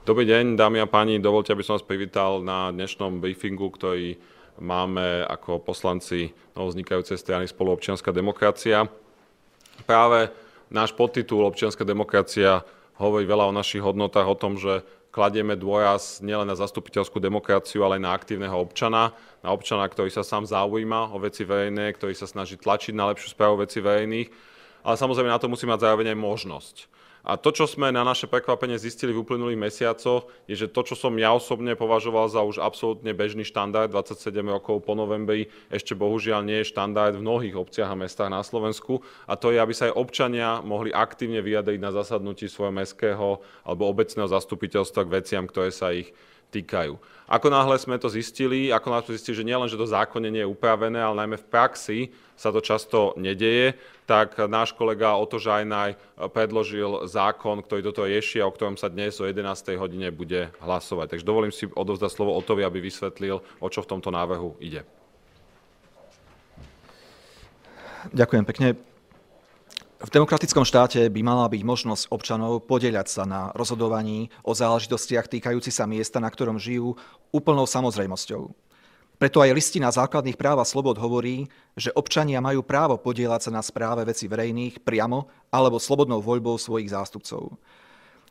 Dobrý deň, dámy a páni, dovolte, aby som vás privítal na dnešnom briefingu, ktorý máme ako poslanci novoznikajúcej strany spoluobčianská demokracia. Práve náš podtitul Občianská demokracia hovorí veľa o našich hodnotách, o tom, že kladieme dôraz nielen na zastupiteľskú demokraciu, ale aj na aktívneho občana, na občana, ktorý sa sám zaujíma o veci verejné, ktorý sa snaží tlačiť na lepšiu správu veci verejných, ale samozrejme na to musí mať zároveň aj možnosť. A to, čo sme na naše prekvapenie zistili v uplynulých mesiacoch, je, že to, čo som ja osobne považoval za už absolútne bežný štandard 27 rokov po novembri, ešte bohužiaľ nie je štandard v mnohých obciach a mestách na Slovensku. A to je, aby sa aj občania mohli aktívne vyjadriť na zasadnutí svojho mestského alebo obecného zastupiteľstva k veciam, ktoré sa ich týkajú. Ako náhle sme to zistili, ako náhle sme zistili, že nielen, že to zákonne nie je upravené, ale najmä v praxi sa to často nedeje, tak náš kolega Oto Žajnaj eh, predložil zákon, ktorý toto rieši a o ktorom sa dnes o 11. hodine bude hlasovať. Takže dovolím si odovzdať slovo Otovi, aby vysvetlil, o čo v tomto návrhu ide. Ďakujem pekne. V demokratickom štáte by mala byť možnosť občanov podieľať sa na rozhodovaní o záležitostiach týkajúcich sa miesta, na ktorom žijú, úplnou samozrejmosťou. Preto aj listina základných práv a slobod hovorí, že občania majú právo podielať sa na správe veci verejných priamo alebo slobodnou voľbou svojich zástupcov.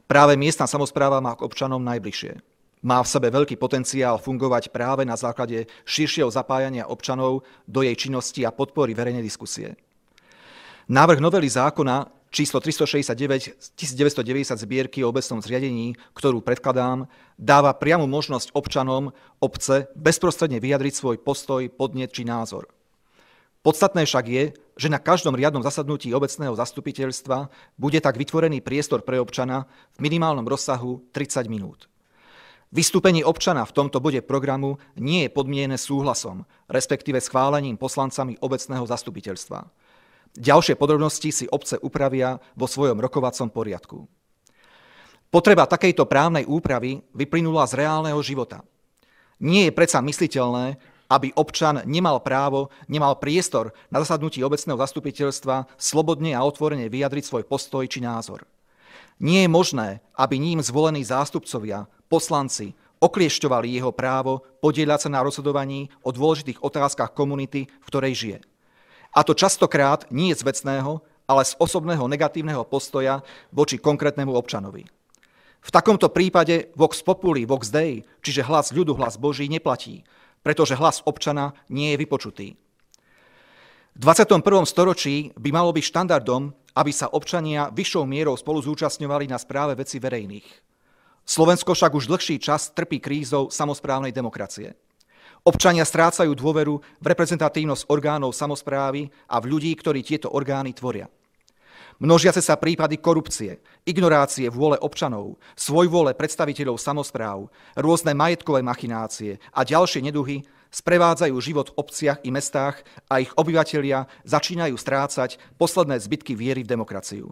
Práve miestna samozpráva má k občanom najbližšie. Má v sebe veľký potenciál fungovať práve na základe širšieho zapájania občanov do jej činnosti a podpory verejnej diskusie. Návrh novely zákona číslo 369 1990 zbierky o obecnom zriadení, ktorú predkladám, dáva priamu možnosť občanom obce bezprostredne vyjadriť svoj postoj, podnet či názor. Podstatné však je, že na každom riadnom zasadnutí obecného zastupiteľstva bude tak vytvorený priestor pre občana v minimálnom rozsahu 30 minút. Vystúpenie občana v tomto bode programu nie je podmienené súhlasom, respektíve schválením poslancami obecného zastupiteľstva. Ďalšie podrobnosti si obce upravia vo svojom rokovacom poriadku. Potreba takejto právnej úpravy vyplynula z reálneho života. Nie je predsa mysliteľné, aby občan nemal právo, nemal priestor na zasadnutí obecného zastupiteľstva slobodne a otvorene vyjadriť svoj postoj či názor. Nie je možné, aby ním zvolení zástupcovia, poslanci, okliešťovali jeho právo podielať sa na rozhodovaní o dôležitých otázkach komunity, v ktorej žije. A to častokrát nie z vecného, ale z osobného negatívneho postoja voči konkrétnemu občanovi. V takomto prípade vox populi, vox dei, čiže hlas ľudu, hlas Boží, neplatí, pretože hlas občana nie je vypočutý. V 21. storočí by malo byť štandardom, aby sa občania vyššou mierou spolu zúčastňovali na správe veci verejných. Slovensko však už dlhší čas trpí krízou samozprávnej demokracie. Občania strácajú dôveru v reprezentatívnosť orgánov samozprávy a v ľudí, ktorí tieto orgány tvoria. Množiace sa prípady korupcie, ignorácie vôle občanov, svoj vôle predstaviteľov samozpráv, rôzne majetkové machinácie a ďalšie neduhy sprevádzajú život v obciach i mestách a ich obyvatelia začínajú strácať posledné zbytky viery v demokraciu.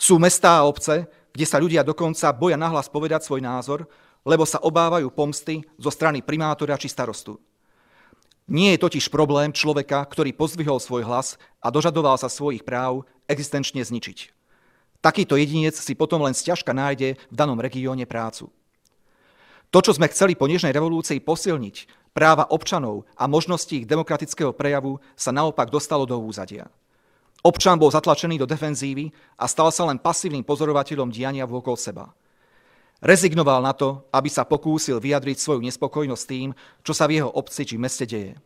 Sú mestá a obce, kde sa ľudia dokonca boja nahlas povedať svoj názor, lebo sa obávajú pomsty zo strany primátora či starostu. Nie je totiž problém človeka, ktorý pozdvihol svoj hlas a dožadoval sa svojich práv, existenčne zničiť. Takýto jedinec si potom len zťažka nájde v danom regióne prácu. To, čo sme chceli po Nežnej revolúcii posilniť, práva občanov a možnosti ich demokratického prejavu sa naopak dostalo do úzadia. Občan bol zatlačený do defenzívy a stal sa len pasívnym pozorovateľom diania vôkol seba. Rezignoval na to, aby sa pokúsil vyjadriť svoju nespokojnosť tým, čo sa v jeho obci či meste deje.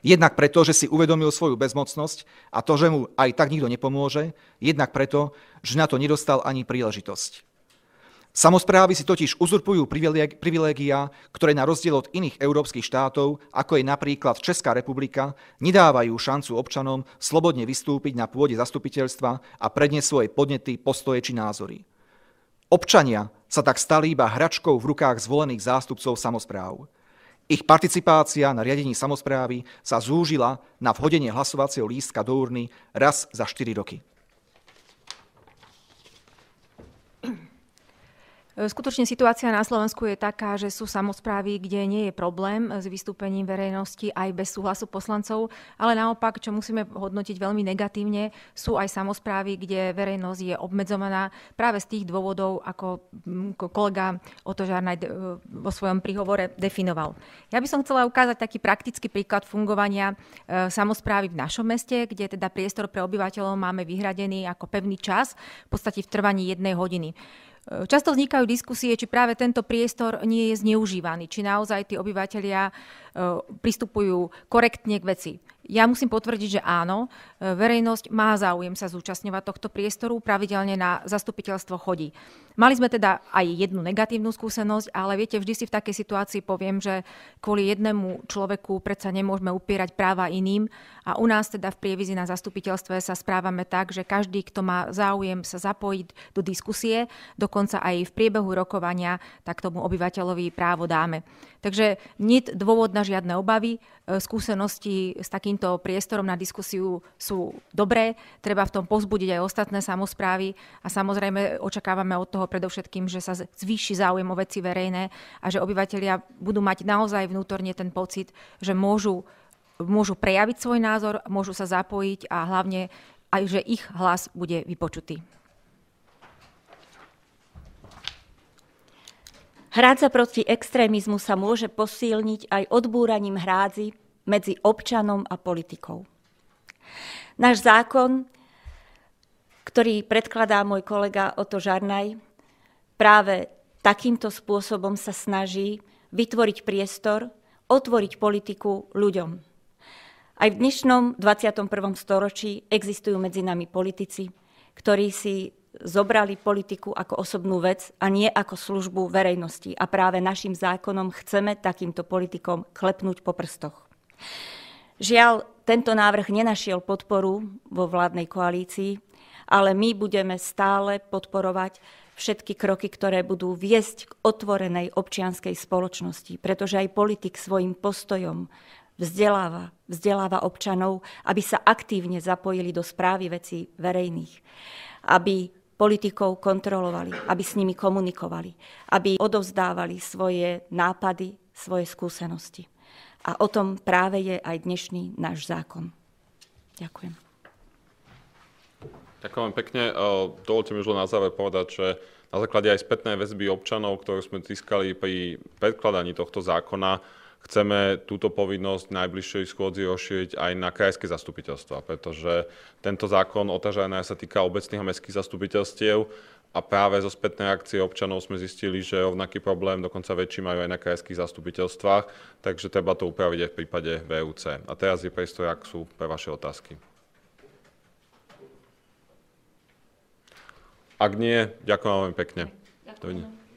Jednak preto, že si uvedomil svoju bezmocnosť a to, že mu aj tak nikto nepomôže, jednak preto, že na to nedostal ani príležitosť. Samozprávy si totiž uzurpujú privilégia, ktoré na rozdiel od iných európskych štátov, ako je napríklad Česká republika, nedávajú šancu občanom slobodne vystúpiť na pôde zastupiteľstva a predniesť svoje podnety, postoje či názory. Občania sa tak stali iba hračkou v rukách zvolených zástupcov samozpráv. Ich participácia na riadení samozprávy sa zúžila na vhodenie hlasovacieho lístka do urny raz za 4 roky. E, skutočne situácia na Slovensku je taká, že sú samozprávy, kde nie je problém s vystúpením verejnosti aj bez súhlasu poslancov, ale naopak, čo musíme hodnotiť veľmi negatívne, sú aj samozprávy, kde verejnosť je obmedzovaná práve z tých dôvodov, ako mm, kolega Žarnaj e, vo svojom príhovore definoval. Ja by som chcela ukázať taký praktický príklad fungovania e, samozprávy v našom meste, kde teda priestor pre obyvateľov máme vyhradený ako pevný čas, v podstate v trvaní jednej hodiny. E, často vznikajú diskusie, či práve tento priestor nie je zneužívaný, či naozaj tí obyvateľia e, pristupujú korektne k veci. Ja musím potvrdiť, že áno, e, verejnosť má záujem sa zúčastňovať tohto priestoru, pravidelne na zastupiteľstvo chodí. Mali sme teda aj jednu negatívnu skúsenosť, ale viete, vždy si v takej situácii poviem, že kvôli jednému človeku predsa nemôžeme upierať práva iným a u nás teda v prievizi na zastupiteľstve sa správame tak, že každý, kto má záujem sa zapojiť do diskusie, dokonca aj v priebehu rokovania, tak tomu obyvateľovi právo dáme. Takže nie dôvod na žiadne obavy, e, skúsenosti s takým takýmto priestorom na diskusiu sú dobré. Treba v tom pozbudiť aj ostatné samozprávy a samozrejme očakávame od toho predovšetkým, že sa zvýši záujem o veci verejné a že obyvateľia budú mať naozaj vnútorne ten pocit, že môžu môžu prejaviť svoj názor, môžu sa zapojiť a hlavne aj, že ich hlas bude vypočutý. Hrádza proti extrémizmu sa môže posilniť aj odbúraním hrádzy medzi občanom a politikou. Náš zákon, ktorý predkladá môj kolega Oto Žarnaj, práve takýmto spôsobom sa snaží vytvoriť priestor, otvoriť politiku ľuďom. Aj v dnešnom 21. storočí existujú medzi nami politici, ktorí si zobrali politiku ako osobnú vec a nie ako službu verejnosti. A práve našim zákonom chceme takýmto politikom klepnúť po prstoch. Žiaľ, tento návrh nenašiel podporu vo vládnej koalícii, ale my budeme stále podporovať všetky kroky, ktoré budú viesť k otvorenej občianskej spoločnosti, pretože aj politik svojim postojom vzdeláva, vzdeláva občanov, aby sa aktívne zapojili do správy vecí verejných, aby politikov kontrolovali, aby s nimi komunikovali, aby odovzdávali svoje nápady, svoje skúsenosti. A o tom práve je aj dnešný náš zákon. Ďakujem. Ďakujem pekne. E, dovolte mi už len na záver povedať, že na základe aj spätnej väzby občanov, ktorú sme získali pri predkladaní tohto zákona, chceme túto povinnosť najbližšej schôdzi rozšíriť aj na krajské zastupiteľstva, pretože tento zákon otážajná sa týka obecných a mestských zastupiteľstiev a práve zo spätnej akcie občanov sme zistili, že rovnaký problém, dokonca väčší majú aj na krajských zastupiteľstvách, takže treba to upraviť aj v prípade VUC. A teraz je priestor, ak sú pre vaše otázky. Ak nie, ďakujem veľmi pekne. Ďakujem. Dovidenia.